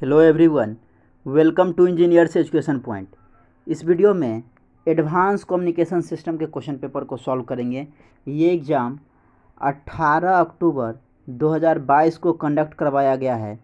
hello everyone welcome to engineers education point इस video में advance communication system के question paper को solve करेंगे ये एग्ज़ाम 18 अक्टूबर 2022 को कंडक्ट करवाया गया है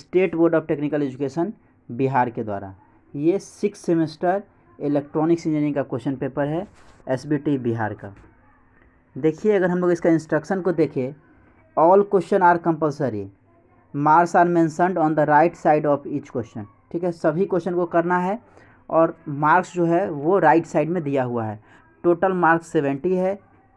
state board of technical education Bihar के द्वारा ये सिक्स सेमेस्टर इलेक्ट्रॉनिक्स इंजीनियरिंग का क्वेश्चन पेपर है एस बिहार का देखिए अगर हम लोग इसका इंस्ट्रक्शन को देखें all question are compulsory marks are mentioned on the right side of each question ठीक है सभी क्वेश्चन को करना है और मार्क्स जो है वो राइट साइड में दिया हुआ है टोटल मार्क्स सेवेंटी है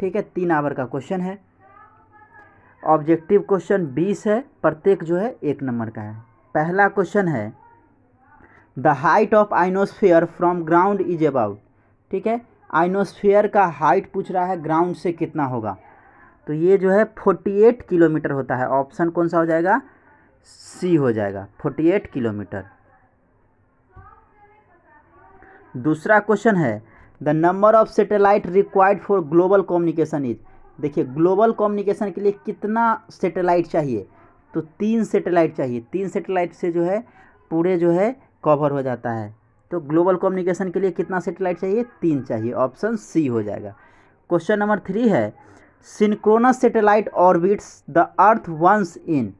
ठीक है तीन आवर का क्वेश्चन है ऑब्जेक्टिव क्वेश्चन बीस है प्रत्येक जो है एक नंबर का है पहला क्वेश्चन है the height of ionosphere from ground is about ठीक है आइनोस्फेयर का हाइट पूछ रहा है ग्राउंड से कितना होगा तो ये जो है फोर्टी एट किलोमीटर होता है ऑप्शन कौन सा हो जाएगा सी हो जाएगा फोर्टी एट किलोमीटर दूसरा क्वेश्चन है the number of satellite required for global communication is देखिए ग्लोबल कम्युनिकेशन के लिए कितना सेटेलाइट चाहिए तो तीन सेटेलाइट चाहिए तीन सेटेलाइट से जो है पूरे जो है कवर हो जाता है तो ग्लोबल कम्युनिकेशन के लिए कितना सेटेलाइट चाहिए तीन चाहिए ऑप्शन सी हो जाएगा क्वेश्चन नंबर थ्री है synchronous satellite orbits the earth once in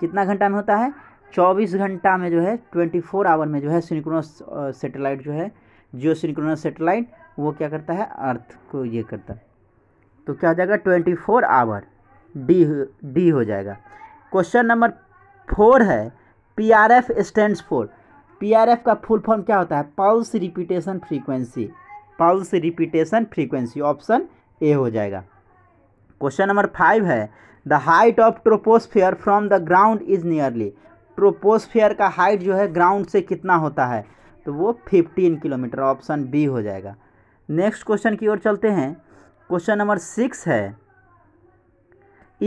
कितना घंटा में होता है चौबीस घंटा में जो है ट्वेंटी फोर आवर में जो है सिंक्रोनस सेटेलाइट जो है जियो सिंक्रोनस सेटेलाइट वो क्या करता है अर्थ को ये करता है तो क्या हो जाएगा twenty four hour D D हो जाएगा क्वेश्चन नंबर फोर है P R F stand for P R F का फुल फॉर्म क्या होता है pulse repetition frequency pulse repetition frequency option A हो जाएगा क्वेश्चन नंबर फाइव है the height of troposphere from the ground is nearly troposphere का height जो है ग्राउंड से कितना होता है तो वो 15 किलोमीटर ऑप्शन बी हो जाएगा नेक्स्ट क्वेश्चन की ओर चलते हैं क्वेश्चन नंबर सिक्स है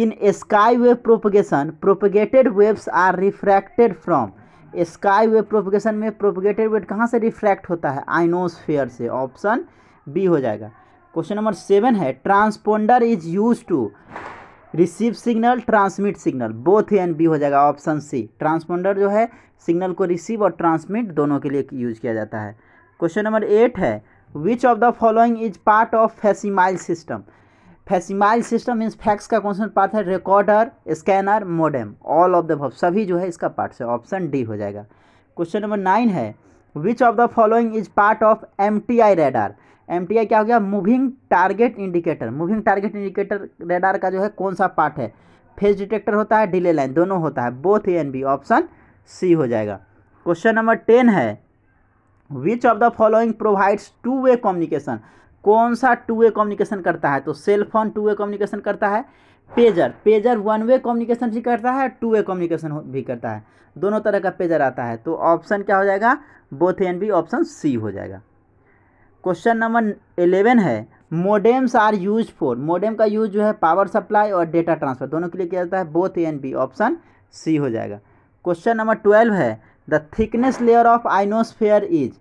in sky wave propagation propagated waves are refracted from sky wave propagation में प्रोपगेटेड वेव कहाँ से रिफ्रैक्ट होता है आइनोस्फेयर से ऑप्शन बी हो जाएगा क्वेश्चन नंबर सेवन है transponder is use to receive signal transmit signal both A and B हो जाएगा ऑप्शन सी ट्रांसपोंडर जो है सिग्नल को रिसीव और ट्रांसमिट दोनों के लिए यूज किया जाता है क्वेश्चन नंबर एट है which of the following is part of facsimile system facsimile system means fax का कौन सा पार्ट है recorder scanner modem all of the सभी जो है इसका पार्ट है ऑप्शन डी हो जाएगा क्वेश्चन नंबर नाइन है which of the following is part of M T I radar M क्या हो गया moving target indicator moving target indicator radar का जो है कौन सा पार्ट है फेज डिटेक्टर होता है डिले लाइन दोनों होता है both A and B option C हो जाएगा क्वेश्चन नंबर टेन है which of the following provides two way communication कौन सा टू वे कम्युनिकेशन करता है तो cell phone two way communication करता है pager pager one way communication भी करता है टू वे कम्युनिकेशन भी करता है दोनों तरह का पेजर आता है तो ऑप्शन क्या हो जाएगा both and B option C हो जाएगा क्वेश्चन नंबर इलेवन है modems are use for modem का यूज जो है पावर सप्लाई और डेटा ट्रांसफर दोनों के लिए किया जाता है both A and B option C हो जाएगा क्वेश्चन नंबर ट्वेल्व है the thickness layer of ionosphere is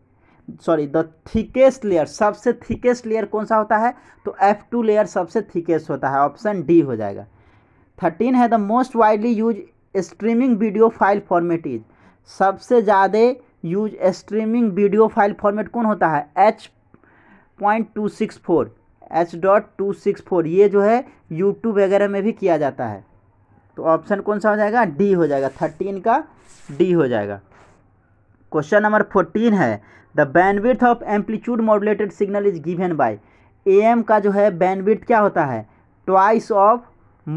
sorry the thickest layer सबसे थिकेस्ट लेयर कौन सा होता है तो एफ टू लेयर सबसे थिकेस्ट होता है ऑप्शन डी हो जाएगा थर्टीन है the most widely use streaming video file format is सबसे ज़्यादा use streaming video file format कौन होता है H point two six four H dot two six four ये जो है यूट्यूब वगैरह में भी किया जाता है तो ऑप्शन कौन सा हो जाएगा डी हो जाएगा थर्टीन का डी हो जाएगा क्वेश्चन नंबर फोर्टीन है the bandwidth of amplitude modulated signal is given by M का जो है बैंडविथ क्या होता है twice of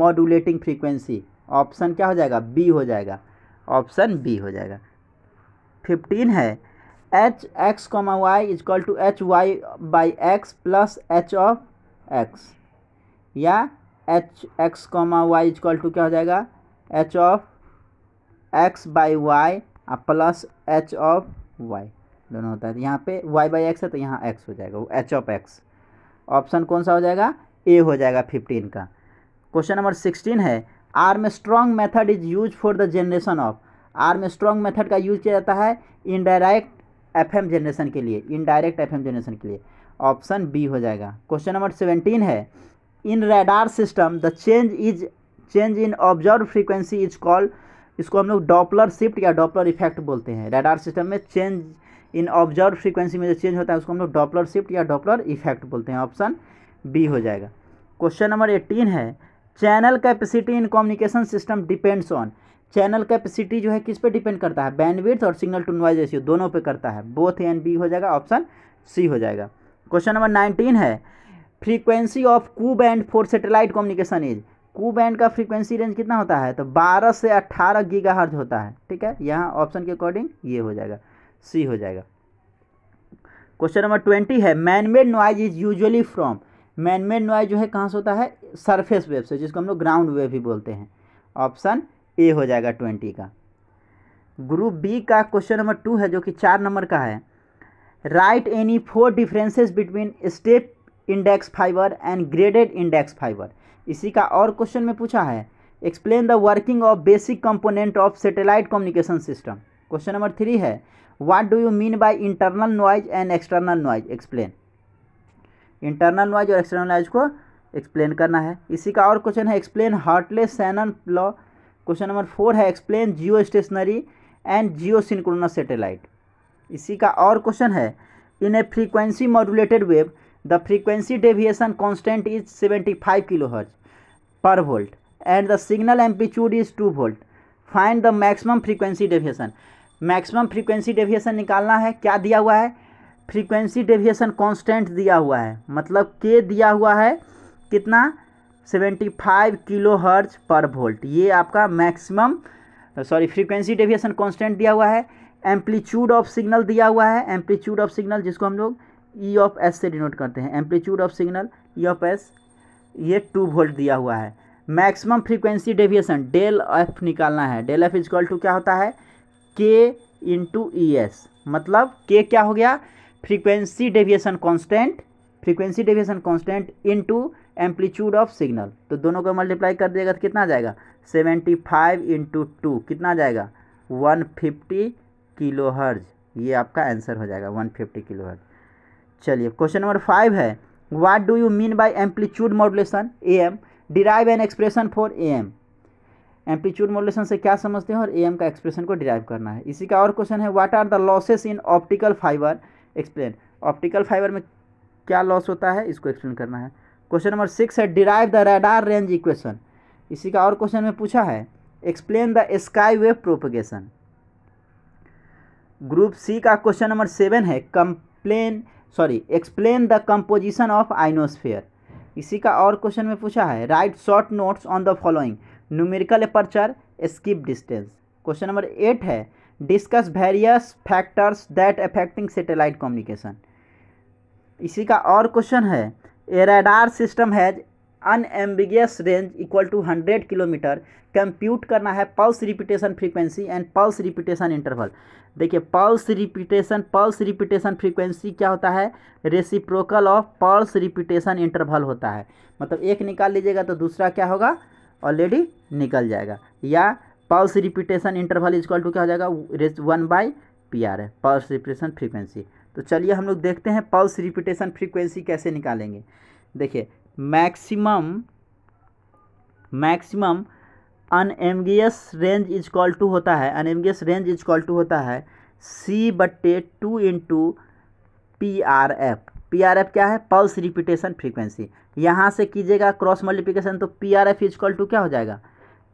modulating frequency option क्या हो जाएगा बी हो जाएगा ऑप्शन बी हो जाएगा फिफ्टीन है H X comma Y equal to H Y by X plus H of X या H X comma Y equal to क्या हो जाएगा H of X by Y और प्लस एच ऑफ वाई दोनों होता है तो यहाँ पे वाई बाई एक्स है तो यहाँ एक्स हो जाएगा वो एच ऑफ एक्स ऑप्शन कौन सा हो जाएगा ए हो जाएगा फिफ्टीन का क्वेश्चन नंबर सिक्सटीन है Armstrong method is use for the generation of Armstrong method का यूज किया जाता है इनडायरेक्ट एफएम जनरेशन के लिए इनडायरेक्ट एफएम जनरेशन के लिए ऑप्शन बी हो जाएगा क्वेश्चन नंबर सेवेंटीन है in radar system the change is change in observe frequency is called इसको हम लोग डॉपलर शिफ्ट या डॉपलर इफेक्ट बोलते हैं रेडार सिस्टम में चेंज इन ऑब्जर्व फ्रीक्वेंसी में जो चेंज होता है उसको हम लोग डॉपलर शिफ्ट या डॉपलर इफेक्ट बोलते हैं ऑप्शन बी हो जाएगा क्वेश्चन नंबर एट्टीन है channel capacity in communication system depends on channel capacity जो है किस पे डिपेंड करता है बैंडविड्थ और सिग्नल टू नॉइज रेशियो दोनों पे करता है बोथ एंड बी हो जाएगा ऑप्शन सी हो जाएगा क्वेश्चन नंबर नाइनटीन है frequency of Ku band for satellite communication is Ku band का फ्रीक्वेंसी रेंज कितना होता है तो बारह से अट्ठारह गीगा हर्ज होता है ठीक है यहाँ ऑप्शन के अकॉर्डिंग ये हो जाएगा सी हो जाएगा क्वेश्चन नंबर ट्वेंटी है manmade noise is usually from manmade noise जो है कहाँ से होता है सरफेस वेव से जिसको हम लोग ग्राउंड वेव भी बोलते हैं ऑप्शन ए हो जाएगा ट्वेंटी का ग्रुप बी का क्वेश्चन नंबर टू है जो कि चार नंबर का है write any four differences between step index fibre and graded index fibre इसी का और क्वेश्चन में पूछा है explain the working of basic component of satellite communication system question number three है what do you mean by internal noise and external noise explain internal noise और external noise को explain करना है इसी का और क्वेश्चन है explain Hartley's Shannon law question number four है explain geo stationary and geo synchronous satellite इसी का और क्वेश्चन है in a frequency modulated wave the frequency deviation constant is seventy five kilo hertz per volt and the signal amplitude is two volt find the maximum frequency deviation maximum frequency deviation निकालना है क्या दिया हुआ है frequency deviation constant दिया हुआ है मतलब के दिया हुआ है कितना 75 किलो हर्ज पर वोल्ट ये आपका maximum sorry frequency deviation constant दिया हुआ है एम्पलीट्यूड ऑफ सिग्नल दिया हुआ है एम्पलीट्यूड ऑफ सिग्नल जिसको हम लोग ई ऑफ एस से डिनोट करते हैं amplitude of signal E of S ये टू वोल्ट दिया हुआ है maximum frequency deviation del F निकालना है del F is equal to क्या होता है के इंटू ई एस मतलब के क्या हो गया frequency deviation constant frequency deviation constant to amplitude of signal तो दोनों को मल्टीप्लाई कर दिएगा तो कितना जाएगा सेवेंटी फाइव इंटू टू कितना जाएगा वन फिफ्टी किलो हर्ज ये आपका आंसर हो जाएगा वन फिफ्टी किलो हर्ज चलिए क्वेश्चन नंबर फाइव है what do you mean by amplitude modulation A M derive an expression for A M amplitude modulation से क्या समझते हैं और ए एम का एक्सप्रेशन को डिराइव करना है इसी का और क्वेश्चन है what are the losses in optical fibre explain optical fibre में क्या लॉस होता है इसको एक्सप्लेन करना है क्वेश्चन नंबर सिक्स है derive the radar range equation इसी का और क्वेश्चन में पूछा है explain the sky wave propagation group C का क्वेश्चन नंबर सेवन है complain sorry explain the composition of ionosphere इसी का और क्वेश्चन में पूछा है write short notes on the following numerical aperture skip distance question number eight है discuss various factors that affecting satellite communication इसी का और क्वेश्चन है a radar system has unambiguous range equal to hundred kilometre compute करना है pulse repetition frequency and pulse repetition interval देखिए pulse repetition pulse repetition frequency क्या होता है reciprocal of pulse repetition interval होता है मतलब एक निकाल लीजिएगा तो दूसरा क्या होगा ऑलरेडी निकल जाएगा या pulse repetition interval equal to क्या हो जाएगा वन बाई पी आर है पल्स रिपीटेशन फ्रीक्वेंसी तो चलिए हम लोग देखते हैं पल्स रिपीटेशन फ्रीक्वेंसी कैसे निकालेंगे देखिए maximum maximum unambiguous range is equal to होता है unambiguous range is equal to होता है सी बट्टे two into P R F P R F क्या है पल्स रिपीटेशन फ्रीक्वेंसी यहाँ से कीजिएगा क्रॉस मल्टीप्लिकेशन तो P R F equal to क्या हो जाएगा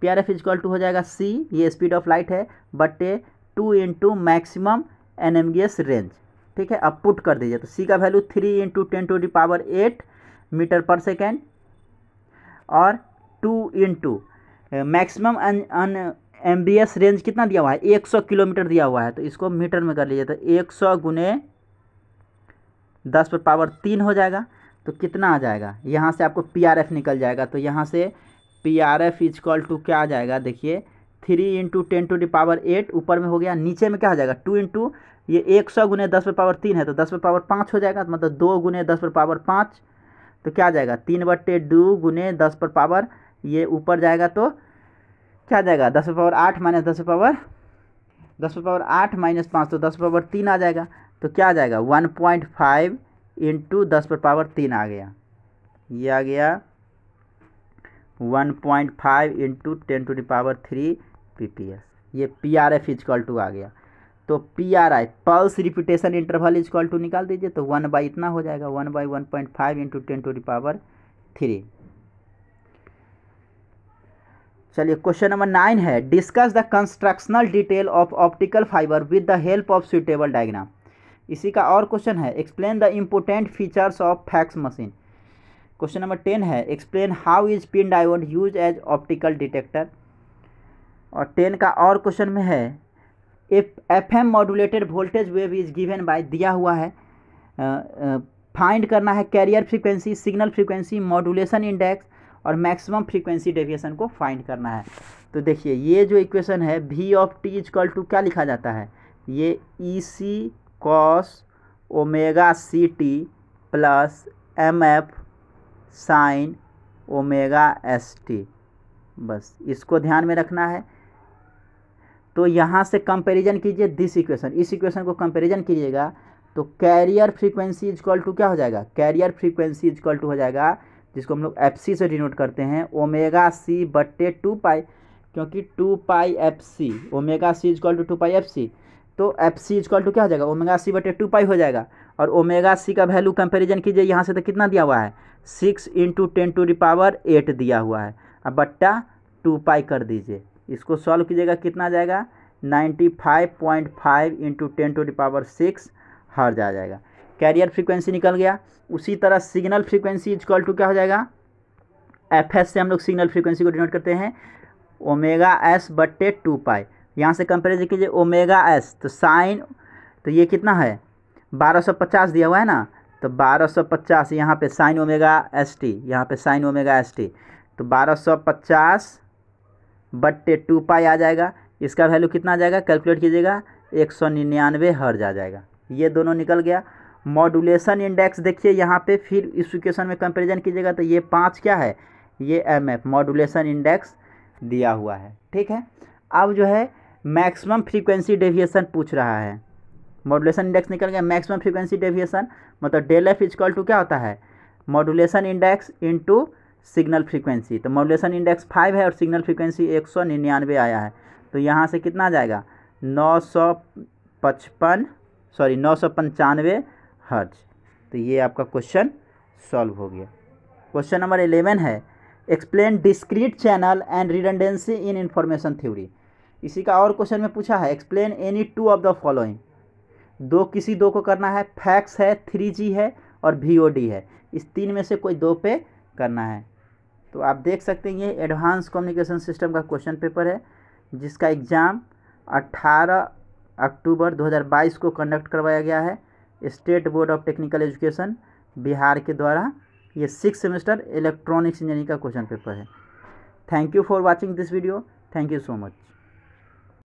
P R F equal to हो जाएगा सी ये स्पीड ऑफ लाइट है बट्टे टू इंटू मैक्सिमम एन रेंज ठीक है अब पुट कर दीजिए तो सी का value three into ten to the power eight metre per second और two into maximum unambiguous range कितना दिया हुआ है एक सौ किलोमीटर दिया हुआ है तो इसको मीटर में कर लीजिए तो एक सौ गुने दस पर पावर तीन हो जाएगा तो कितना आ जाएगा यहाँ से आपको पी आर एफ निकल जाएगा तो यहाँ से P R F equal to क्या आ जाएगा देखिए three into ten to the power eight ऊपर में हो गया नीचे में क्या हो जाएगा टू इंटू ये एक सौ गुने दस पर पावर तीन है तो दस पर पावर पाँच हो जाएगा तो मतलब दो गुने दस पर पावर पाँच तो क्या आ जाएगा तीन बट्टे दो गुने दस पर पावर ये ऊपर जाएगा तो क्या जाएगा दस पर पावर आठ माइनस दस पर पावर दस पर पावर आठ माइनस पाँच तो दस पर पावर तीन आ जाएगा तो क्या आ जाएगा वन पॉइंट फाइव इंटू दस पर पावर तीन आ गया ये आ गया one point five into ten to the power three P P S ये P R F is equal to आ गया तो P R I pulse repetition interval is equal to निकाल दीजिए तो वन बाई इतना हो जाएगा one by one point five into ten to power three चलिए क्वेश्चन नंबर नाइन है discuss the constructional detail of optical fibre with the help of suitable diagram इसी का और क्वेश्चन है explain the important features of fax machine question number ten है explain how is PIN diode use as optical detector और ten का और question में है F F M modulated voltage wave is given by दिया हुआ है फाइंड करना है carrier frequency signal frequency modulation index और मैक्सिमम फ्रीक्वेंसी डेविएशन को फाइंड करना है तो देखिए ये जो इक्वेशन है V of T is equal to क्या लिखा जाता है ये E C cos omega C T plus M F sine omega S T बस इसको ध्यान में रखना है तो यहाँ से कंपेरिजन कीजिए दिस इक्वेशन इस इक्वेशन को कंपेरिजन कीजिएगा तो कैरियर फ्रीक्वेंसी इज टू क्या हो जाएगा कैरियर फ्रीक्वेंसी इज टू हो जाएगा जिसको हम लोग एफ सी से डिनोट करते हैं ओमेगा सी बट्टे टू पाई क्योंकि two pi F C omega C is to two pi F C तो एफ सी इजक्ल टू क्या हो जाएगा ओमेगा सी बटे टू पाई हो जाएगा और ओमेगा सी का वैल्यू कंपेरिजन कीजिए यहाँ से तो कितना दिया हुआ है six into ten to the power eight दिया हुआ है अब बट्टा टू पाई कर दीजिए इसको सॉल्व कीजिएगा कितना आ जाएगा ninety five point five into ten to power six हर जा जाएगा कैरियर फ्रीक्वेंसी निकल गया उसी तरह सिग्नल फ्रीक्वेंसी कॉल टू क्या हो जाएगा एफ एस से हम लोग सिग्नल फ्रीक्वेंसी को डिनोट करते हैं ओमेगा एस बट्टे टू पाई यहाँ से कंपेरिजन कीजिए ओमेगा एस तो साइन तो ये कितना है बारह सौ पचास दिया हुआ है ना तो बारह सौ पचास यहाँ पर साइन ओमेगा एस टी यहाँ पर साइन ओमेगा एस टी तो बारह सौ पचास बट्टे टू पाई आ जाएगा इसका वैल्यू कितना आ जाएगा कैलकुलेट कीजिएगा एक सौ निन्यानवे हर्ज आ जाएगा ये दोनों निकल गया मॉडुलेशन इंडेक्स देखिए यहाँ पे फिर इस इक्वेशन में कंपेरिजन कीजिएगा तो ये पाँच क्या है ये एम एफ मॉडुलेशन इंडेक्स दिया हुआ है ठीक है अब जो है मैक्सिमम फ्रीक्वेंसी डेविएशन पूछ रहा है मॉडुलेशन इंडेक्स निकल गया मैक्सिमम फ्रीक्वेंसी डेविएशन मतलब डेल एफ इजकल टू क्या होता है modulation index into signal frequency तो मॉडुलेशन इंडेक्स फाइव है और सिग्नल फ्रीक्वेंसी एक सौ निन्यानवे आया है तो यहाँ से कितना जाएगा नौ सौ पचपन सॉरी नौ सौ पंचानवे हर्ज तो ये आपका क्वेश्चन सॉल्व हो गया क्वेश्चन नंबर एलेवन है explain discrete channel and redundancy in information theory इसी का और क्वेश्चन में पूछा है explain any two of the following दो किसी दो को करना है फैक्स है थ्री जी है और वी है इस तीन में से कोई दो पे करना है तो आप देख सकते हैं ये एडवांस कम्युनिकेशन सिस्टम का क्वेश्चन पेपर है जिसका एग्ज़ाम 18 अक्टूबर 2022 को कंडक्ट करवाया गया है state board of technical education Bihar के द्वारा ये सिक्स सेमेस्टर इलेक्ट्रॉनिक्स इंजीनियरिंग का क्वेश्चन पेपर है thank you for watching this video thank you so much